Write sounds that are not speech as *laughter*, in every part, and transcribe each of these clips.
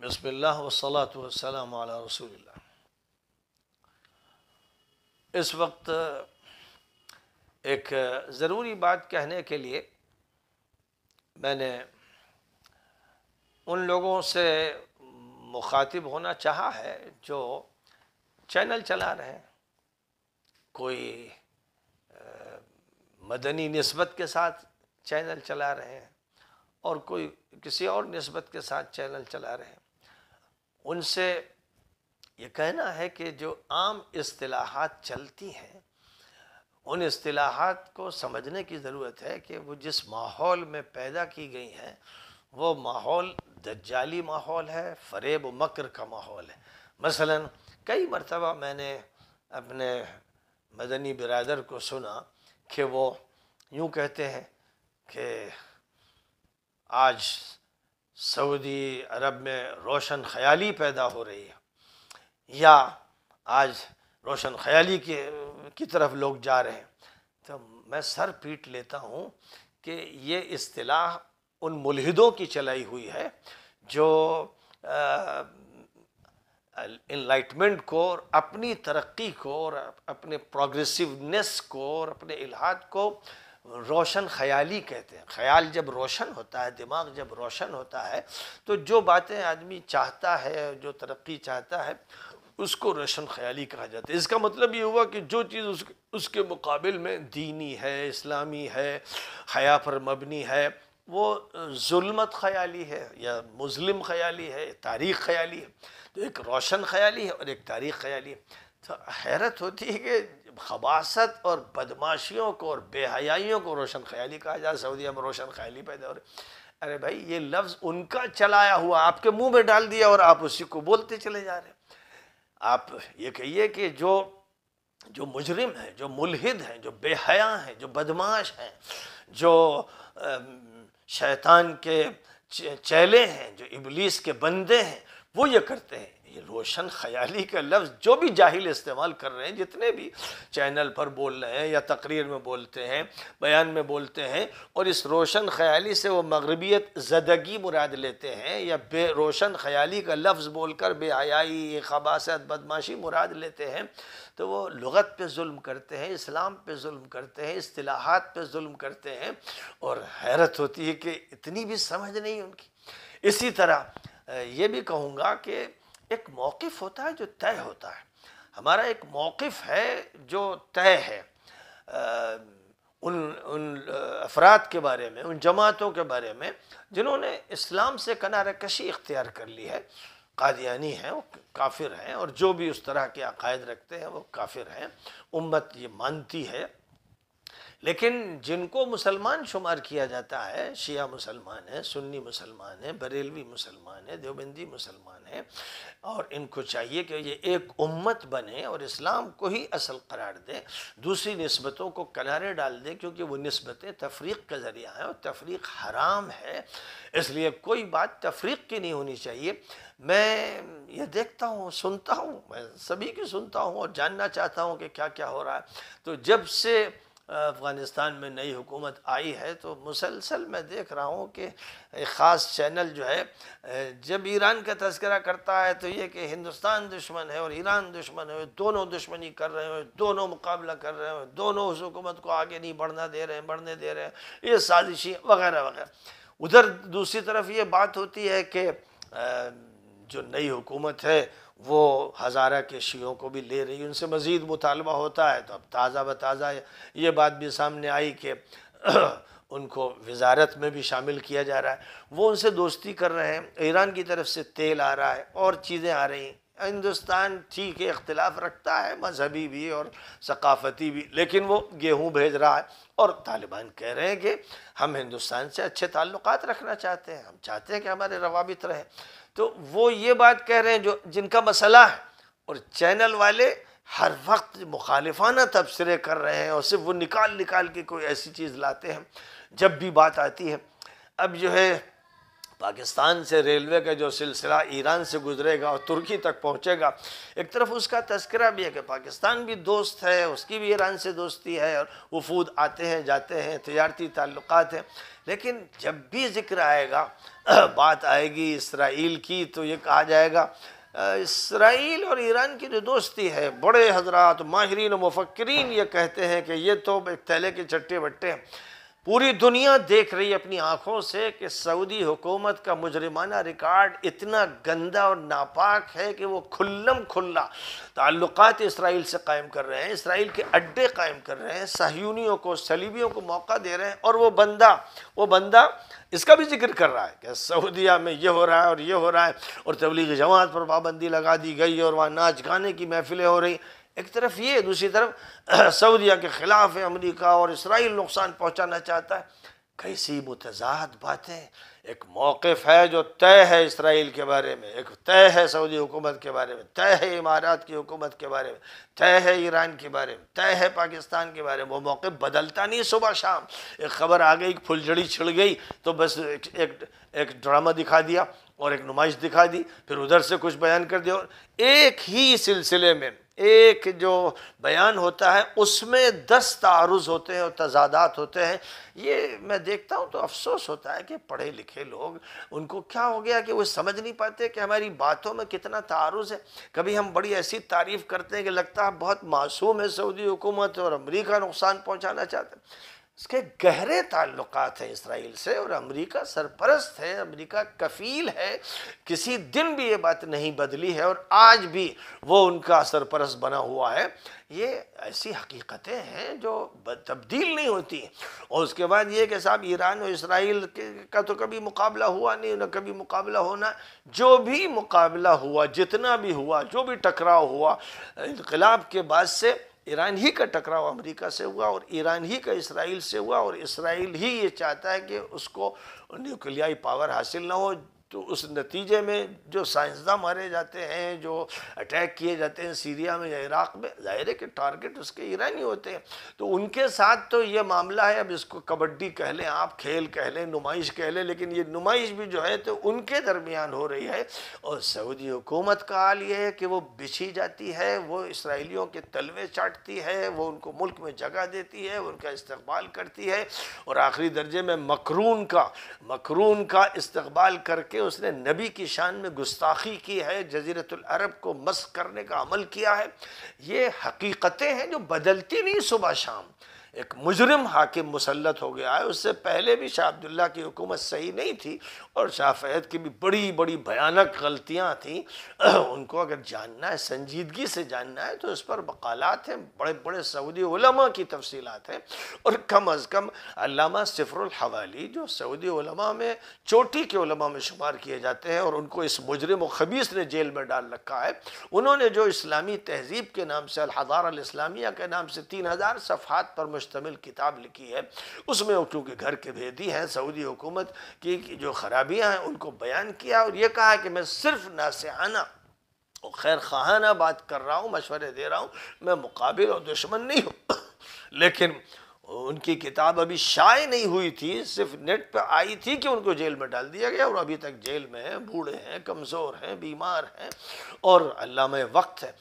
बसमिल्ला वसलात वसलाम रसूल इस वक्त एक ज़रूरी बात कहने के लिए मैंने उन लोगों से मुखातिब होना चाहा है जो चैनल चला रहे हैं कोई मदनी नस्बत के साथ चैनल चला रहे हैं और कोई किसी और नस्बत के साथ चैनल चला रहे हैं उनसे ये कहना है कि जो आम असलाहत चलती हैं उन असलाहत को समझने की ज़रूरत है कि वो जिस माहौल में पैदा की गई हैं वो माहौल दज्जाली माहौल है फरेब व मकर का माहौल है मसलन कई मरतबा मैंने अपने मदनी बिरादर को सुना कि वो यूँ कहते हैं कि आज सऊदी अरब में रोशन ख्याली पैदा हो रही है या आज रोशन ख्याली के की तरफ लोग जा रहे हैं तो मैं सर पीट लेता हूँ कि ये अतलाह उन मुलहदों की चलाई हुई है जो इनलाइटमेंट को और अपनी तरक्की को और अपने प्रोग्रेसिवनेस को और अपने इलाहाद को आ, रोशन ख्याली कहते हैं ख्याल जब रोशन होता है दिमाग जब रोशन होता है तो जो बातें आदमी चाहता है जो तरक्की चाहता है उसको रोशन ख्याली कहा जाता है इसका मतलब ये हुआ कि जो चीज़ उसके उसके मुकाबल में दीनी है इस्लामी है हया पर मबनी है वो जुल्मत ख्याली है या मुजलिम ख्याली है तारीख ख्याली है तो एक रोशन ख्याली है और एक तारीख ख्याली है तो हैरत होती है कि खबासत और बदमाशियों को और बेहयाइयों को रोशन ख्याली कहा जाए सऊदीया में रोशन ख्याली पैदा हो रही अरे भाई ये लफ्ज़ उनका चलाया हुआ आपके मुंह में डाल दिया और आप उसी को बोलते चले जा रहे आप ये कहिए कि जो जो मुजरिम हैं जो मुलहिद हैं जो बेहया हैं जो बदमाश हैं जो शैतान के चेले हैं जो इबलीस के बंदे हैं वो ये करते हैं ये रोशन ख्याली का लफ्ज़ जो भी जाहिल इस्तेमाल कर रहे हैं जितने भी चैनल पर बोल रहे हैं या तकरीर में बोलते हैं बयान में बोलते हैं और इस रोशन ख्याली से वो मगरबियत जदगी मुराद लेते हैं या बे रोशन ख्याली का लफ्ज़ बोलकर बेहयाई खबासत बदमाशी मुराद लेते हैं तो वो लगत पे जुल्म करते हैं इस्लाम पे जुल्म करते हैं असलाहत पे जुल्म करते हैं और हैरत होती है कि इतनी भी समझ नहीं उनकी इसी तरह ये भी कहूँगा कि एक मौक़ होता है जो तय होता है हमारा एक मौक़ है जो तय है आ, उन उन अफराद के बारे में उन जमातों के बारे में जिन्होंने इस्लाम से कनारा कशी इख्तियार कर ली है कादियानी हैं वो काफिर हैं और जो भी उस तरह के अकायद रखते हैं वो काफिर हैं उम्मत ये मानती है लेकिन जिनको मुसलमान शुमार किया जाता है शिया मुसलमान है सुन्नी मुसलमान है बरेलवी मुसलमान है देवबंदी मुसलमान है और इनको चाहिए कि ये एक उम्मत बने और इस्लाम को ही असल करार दे दूसरी नस्बतों को किनारे डाल दे क्योंकि वो नस्बतें तफरीक का ज़रिया हैं और तफरीक हराम है इसलिए कोई बात तफरीक की नहीं होनी चाहिए मैं ये देखता हूँ सुनता हूँ मैं सभी की सुनता हूँ और जानना चाहता हूँ कि क्या क्या हो रहा है तो जब से अफ़गानिस्तान में नई हुकूमत आई है तो मुसलसल मैं देख रहा हूँ कि एक ख़ास चैनल जो है जब ईरान का तस्करा करता है तो ये कि हिंदुस्तान दुश्मन है और ईरान दुश्मन है दोनों दुश्मनी कर रहे हैं दोनों मुकाबला कर रहे हैं दोनों उस हुकूमत को आगे नहीं बढ़ना दे रहे हैं बढ़ने दे रहे हैं ये साजिशें वगैरह वगैरह उधर दूसरी तरफ ये बात होती है कि जो नई हुकूमत है वो हज़ारा के शियों को भी ले रही उनसे मज़ीद मुतालबा होता है तो अब ताज़ा ब ताज़ा ये बात भी सामने आई कि *clears throat* उनको वजारत में भी शामिल किया जा रहा है वो उनसे दोस्ती कर रहे हैं ईरान की तरफ से तेल आ रहा है और चीज़ें आ रही हिंदुस्तान ठीक है इख्तलाफ रखता है मजहबी भी और सकाफती भी लेकिन वो गेहूँ भेज रहा है और तालिबान कह रहे हैं कि हम हिंदुस्तान से अच्छे ताल्लुक रखना चाहते हैं हम चाहते हैं कि हमारे रवाबित रहें तो वो ये बात कह रहे हैं जो जिनका मसला है और चैनल वाले हर वक्त मुखालफाना तबसरे कर रहे हैं और सिर्फ वो निकाल निकाल के कोई ऐसी चीज़ लाते हैं जब भी बात आती है अब जो है पाकिस्तान से रेलवे का जो सिलसिला ईरान से गुजरेगा और तुर्की तक पहुँचेगा एक तरफ उसका तस्करा भी है कि पाकिस्तान भी दोस्त है उसकी भी ईरान से दोस्ती है और वफूद आते हैं जाते हैं तजारती ताल्लुक हैं लेकिन जब भी जिक्र आएगा *clears throat* बात आएगी इसराइल की तो ये कहा जाएगा इसराइल और ईरान की जो दोस्ती है बड़े हजरात माहरीन मफक्रीन ये कहते हैं कि ये तो एक तहले के चट्टे बट्टे हैं पूरी दुनिया देख रही है अपनी आंखों से कि सऊदी हुकूमत का मुजरमाना रिकॉर्ड इतना गंदा और नापाक है कि वो खुल्लम खुल्ला ताल्लुक इसराइल से कायम कर रहे हैं इसराइल के अड्डे कायम कर रहे हैं सहयूनियों को सलीबियों को मौका दे रहे हैं और वो बंदा वो बंदा इसका भी जिक्र कर रहा है कि सऊदिया में ये हो रहा है और ये हो रहा है और तबलीग जमात पर पाबंदी लगा दी गई और वहाँ नाच गाने की महफिलें हो रही एक तरफ ये दूसरी तरफ *clears throat* सऊदिया के ख़िलाफ़ है अमरीका और इसराइल नुकसान पहुँचाना चाहता है कैसी मुतजाद बातें एक मौक़ है जो तय है इसराइल के बारे में एक तय है सऊदी हुकूमत के बारे में तय है इमारात की हुकूमत के बारे में तय है ईरान के बारे में तय है पाकिस्तान के बारे में वो मौक़ बदलता नहीं सुबह शाम एक खबर आ गई फुलझड़ी छिड़ गई तो बस एक एक, एक ड्रामा दिखा दिया और एक नुमाइश दिखा दी फिर उधर से कुछ बयान कर दिया और एक ही सिलसिले में एक जो बयान होता है उसमें दस तारुज होते हैं और तजादात होते हैं ये मैं देखता हूँ तो अफसोस होता है कि पढ़े लिखे लोग उनको क्या हो गया कि वो समझ नहीं पाते कि हमारी बातों में कितना तारुज है कभी हम बड़ी ऐसी तारीफ़ करते हैं कि लगता है बहुत मासूम है सऊदी हुकूमत और अमरीका नुकसान पहुँचाना चाहते हैं इसके गहरे ताल्लुक हैं इसराइल से और अमेरिका सरपरस्त है अमेरिका कफील है किसी दिन भी ये बात नहीं बदली है और आज भी वो उनका सरपरस्त बना हुआ है ये ऐसी हकीकतें हैं जो तब्दील नहीं होती और उसके बाद ये कि साहब ईरान और इसराइल का तो कभी मुकाबला हुआ नहीं ना कभी मुकाबला होना जो भी मुकाबला हुआ जितना भी हुआ जो भी टकराव हुआ इनकलाब के बाद से ईरान ही का टकराव अमेरिका से हुआ और ईरान ही का इसराइल से हुआ और इसराइल ही ये चाहता है कि उसको न्यूक्लियाई पावर हासिल ना हो तो उस नतीजे में जो साइंसदा मारे जाते हैं जो अटैक किए जाते हैं सीरिया में या इराक़ में ज़ाहिर है कि टारगेट उसके ईरानी होते हैं तो उनके साथ तो ये मामला है अब इसको कबड्डी कह लें आप खेल कह लें नुमाइश कह लें लेकिन ये नुमाइश भी जो है तो उनके दरमियान हो रही है और सऊदी हुकूमत का हाल ये है कि वो बिछी जाती है वो इसराइलियों के तलवे चाटती है वो उनको मुल्क में जगह देती है उनका इस्तबाल करती है और आखिरी दर्जे में मकरून का मकरून का इस्तबाल करके उसने नबी की शान में गुस्ताखी की है जजीरतुल अरब को मस्क करने का अमल किया है ये हकीकतें हैं जो बदलती नहीं सुबह शाम एक मुजरम हाकिम मुसलत हो गया है उससे पहले भी शाह अब्दुल्ला की हुकूमत सही नहीं थी और शाह फैद की भी बड़ी बड़ी भयानक गलतियाँ थीं *clears throat* उनको अगर जानना है संजीदगी से जानना है तो उस पर बकालत हैं बड़े बड़े सऊदी उलमा की तफसीलात हैं और कम अज़ कम अलामा सिफरहवाली हवाली जो सऊदी उलमा में चोटी के उलमा में शुमार किए जाते हैं और उनको इस मुजरम खबीस ने जेल में डाल रखा है उन्होंने जो इस्लामी तहजीब के नाम से अलहदार इस्लामिया के नाम से तीन हज़ार सफ़ात पर मुश्तमिल किताब लिखी है उसमें वो चूँकि घर के भेदी हैं सऊदी हुकूमत की जो खराबियाँ हैं उनको बयान किया और ये कहा कि मैं सिर्फ नासाना और खैर खाना बात कर रहा हूँ मशवरे दे रहा हूँ मैं मुकाबिल और दुश्मन नहीं हूँ *coughs* लेकिन उनकी किताब अभी शाये नहीं हुई थी सिर्फ नेट पर आई थी कि उनको जेल में डाल दिया गया और अभी तक जेल में हैं बूढ़े हैं कमज़ोर हैं बीमार हैं और अल्लाह में वक्त है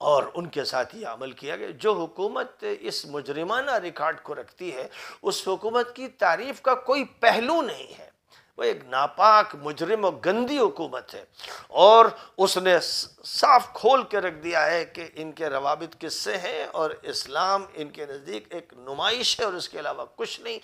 और उनके साथ ये अमल किया गया जो हुकूमत इस मुजरिमाना रिकॉर्ड को रखती है उस हुकूमत की तारीफ का कोई पहलू नहीं है वो एक नापाक मुजरिम और गंदी हुकूमत है और उसने साफ खोल के रख दिया है कि इनके रवाबित किससे हैं और इस्लाम इनके नज़दीक एक नुमाइश है और इसके अलावा कुछ नहीं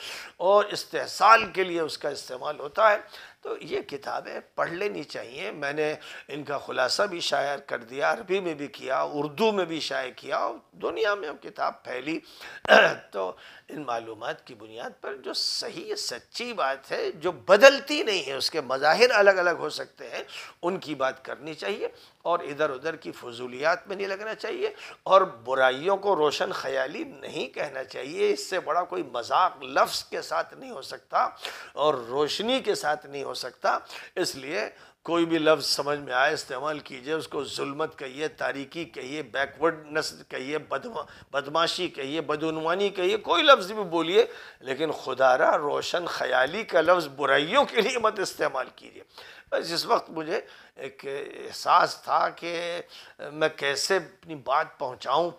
और इस्तेसाल के लिए उसका इस्तेमाल होता है तो ये किताबें पढ़ लेनी चाहिए मैंने इनका खुलासा भी शायर कर दिया अरबी में भी किया उर्दू में भी शाये किया और दुनिया में अब किताब फैली *clears throat* तो इन मालूम की बुनियाद पर जो सही सच्ची बात है जो बदलती नहीं है उसके मज़ाहिर अलग अलग हो सकते हैं उनकी बात करनी चाहिए और इधर उधर की फजूलियात में नहीं लगना चाहिए और बुराइयों को रोशन ख्याली नहीं कहना चाहिए इससे बड़ा कोई मजाक लफ्ज़ के साथ नहीं हो सकता और रोशनी के साथ नहीं हो हो सकता इसलिए कोई भी लफ्ज़ समझ में आए इस्तेमाल कीजिए उसको जुल्मत कहिए तारीकी कहिए बैकवर्डनेस कहिए बदमा बदमाशी कहिए बदनवानी कहिए कोई लफ्ज़ भी बोलिए लेकिन खुदारा रोशन ख्याली का लफ्ज़ बुराइयों के लिए मत इस्तेमाल कीजिए बस जिस वक्त मुझे एक एहसास था कि मैं कैसे अपनी बात पहुंचाऊं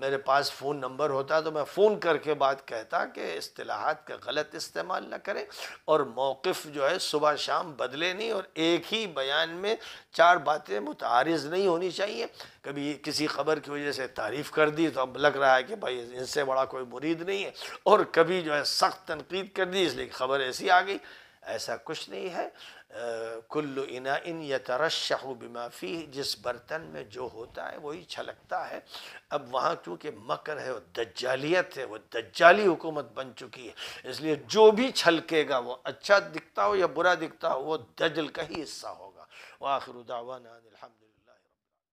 मेरे पास फ़ोन नंबर होता तो मैं फ़ोन करके बात कहता कि असलाहत का गलत इस्तेमाल ना करें और मौक़ जो है सुबह शाम बदले नहीं और एक ही बयान में चार बातें मुतारज़ नहीं होनी चाहिए कभी किसी ख़बर की वजह से तारीफ़ कर दी तो अब लग रहा है कि भाई इनसे बड़ा कोई मुरीद नहीं है और कभी जो है सख्त तनकीद कर दी इसलिए खबर ऐसी आ गई ऐसा कुछ नहीं है कुल्लु इना इन यतरशाह बिमाफ़ी जिस बर्तन में जो होता है वही छलकता है अब वहाँ चूँकि मकर है वो दज्जालियत है वो दज्जाली हुकूमत बन चुकी है इसलिए जो भी छलकेगा वो अच्छा दिखता हो या बुरा दिखता हो वो दजल का ही हिस्सा होगा वाखरुदावाना अलहमद